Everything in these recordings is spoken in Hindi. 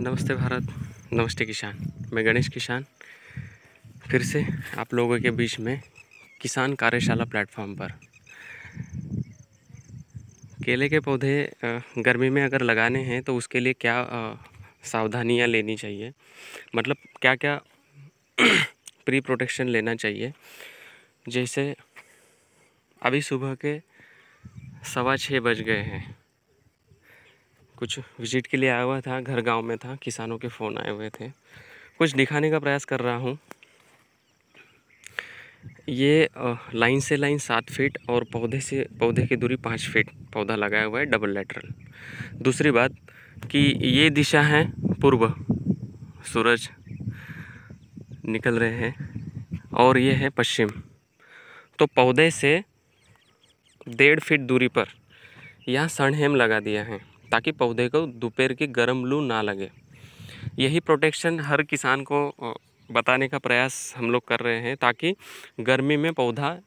नमस्ते भारत नमस्ते किसान मैं गणेश किसान फिर से आप लोगों के बीच में किसान कार्यशाला प्लेटफॉर्म पर केले के पौधे गर्मी में अगर लगाने हैं तो उसके लिए क्या सावधानियां लेनी चाहिए मतलब क्या क्या प्री प्रोटेक्शन लेना चाहिए जैसे अभी सुबह के सवा छः बज गए हैं कुछ विजिट के लिए आया हुआ था घर गांव में था किसानों के फ़ोन आए हुए थे कुछ दिखाने का प्रयास कर रहा हूँ ये लाइन से लाइन सात फीट और पौधे से पौधे की दूरी पाँच फीट पौधा लगाया हुआ है डबल लेटरल दूसरी बात कि ये दिशा है पूर्व सूरज निकल रहे हैं और ये है पश्चिम तो पौधे से डेढ़ फीट दूरी पर यहाँ सणहेम लगा दिया है ताकि पौधे को दोपहर की गर्म लू ना लगे यही प्रोटेक्शन हर किसान को बताने का प्रयास हम लोग कर रहे हैं ताकि गर्मी में पौधा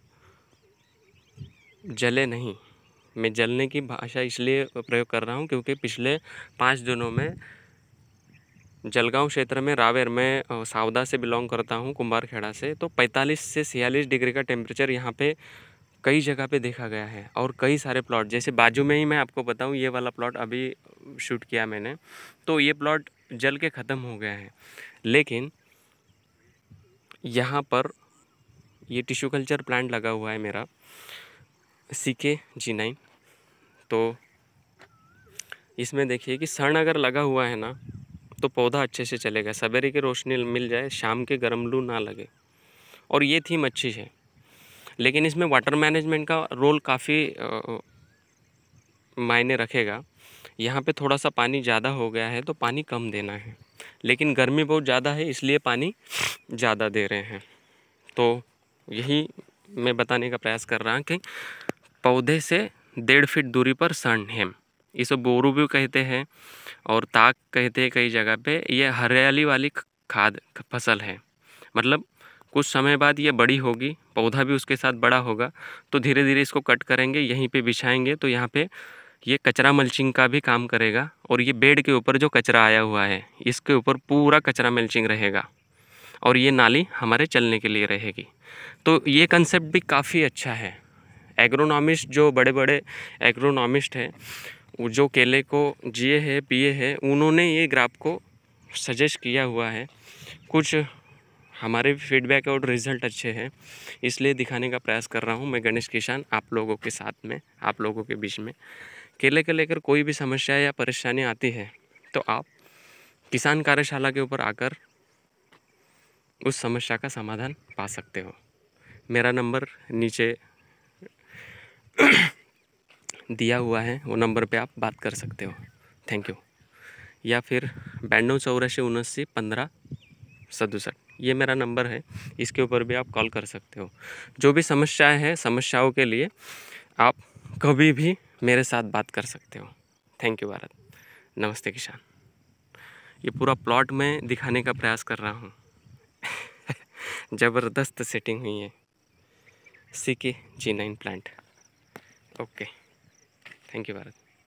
जले नहीं मैं जलने की भाषा इसलिए प्रयोग कर रहा हूँ क्योंकि पिछले पाँच दिनों में जलगांव क्षेत्र में रावेर में सावदा से बिलोंग करता हूँ कुंभारखेड़ा से तो 45 से छियालीस डिग्री का टेम्परेचर यहाँ पे कई जगह पे देखा गया है और कई सारे प्लॉट जैसे बाजू में ही मैं आपको बताऊं ये वाला प्लॉट अभी शूट किया मैंने तो ये प्लॉट जल के ख़त्म हो गया है लेकिन यहाँ पर ये टिश्यू कल्चर प्लांट लगा हुआ है मेरा सी के जी नाइन तो इसमें देखिए कि सर्ण अगर लगा हुआ है ना तो पौधा अच्छे से चलेगा सवेरे की रोशनी मिल जाए शाम के गर्म लू ना लगे और ये थीम अच्छी है लेकिन इसमें वाटर मैनेजमेंट का रोल काफ़ी मायने रखेगा यहाँ पे थोड़ा सा पानी ज़्यादा हो गया है तो पानी कम देना है लेकिन गर्मी बहुत ज़्यादा है इसलिए पानी ज़्यादा दे रहे हैं तो यही मैं बताने का प्रयास कर रहा हूँ कि पौधे से डेढ़ फीट दूरी पर सन हेम इसे बोरू भी कहते हैं और ताक कहते हैं कई जगह पे ये हरियाली वाली खाद फसल है मतलब कुछ समय बाद ये बड़ी होगी पौधा भी उसके साथ बड़ा होगा तो धीरे धीरे इसको कट करेंगे यहीं पे बिछाएंगे तो यहाँ पे ये कचरा मल्चिंग का भी काम करेगा और ये बेड के ऊपर जो कचरा आया हुआ है इसके ऊपर पूरा कचरा मल्चिंग रहेगा और ये नाली हमारे चलने के लिए रहेगी तो ये कंसेप्ट भी काफ़ी अच्छा है एग्रोनॉमिस्ट जो बड़े बड़े एग्रोनॉमिस्ट हैं वो जो केले को जिए हैं पिए हैं उन्होंने ये ग्राफ को सजेस्ट किया हुआ है कुछ हमारे फीडबैक और रिज़ल्ट अच्छे हैं इसलिए दिखाने का प्रयास कर रहा हूँ मैं गणेश किसान आप लोगों के साथ में आप लोगों के बीच में केले के लेकर कोई भी समस्या या परेशानी आती है तो आप किसान कार्यशाला के ऊपर आकर उस समस्या का समाधान पा सकते हो मेरा नंबर नीचे दिया हुआ है वो नंबर पे आप बात कर सकते हो थैंक यू या फिर बैंडो चौरासी उन्नासी पंद्रह सदुसठ ये मेरा नंबर है इसके ऊपर भी आप कॉल कर सकते हो जो भी समस्याएं हैं समस्याओं के लिए आप कभी भी मेरे साथ बात कर सकते हो थैंक यू भारत नमस्ते किसान ये पूरा प्लॉट मैं दिखाने का प्रयास कर रहा हूँ ज़बरदस्त सेटिंग हुई है C K G nine plant okay thank you Bharat